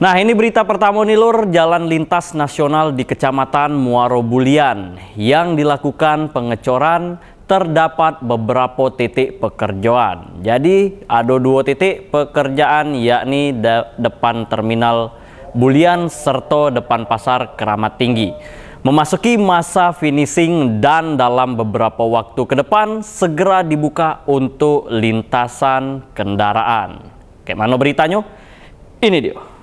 Nah ini berita pertama nih lur, jalan lintas nasional di kecamatan Muaro Bulian yang dilakukan pengecoran terdapat beberapa titik pekerjaan. Jadi ada dua titik pekerjaan yakni de depan terminal Bulian serta depan pasar Keramat Tinggi. Memasuki masa finishing dan dalam beberapa waktu ke depan segera dibuka untuk lintasan kendaraan. Kayak mana beritanya? Ini dia.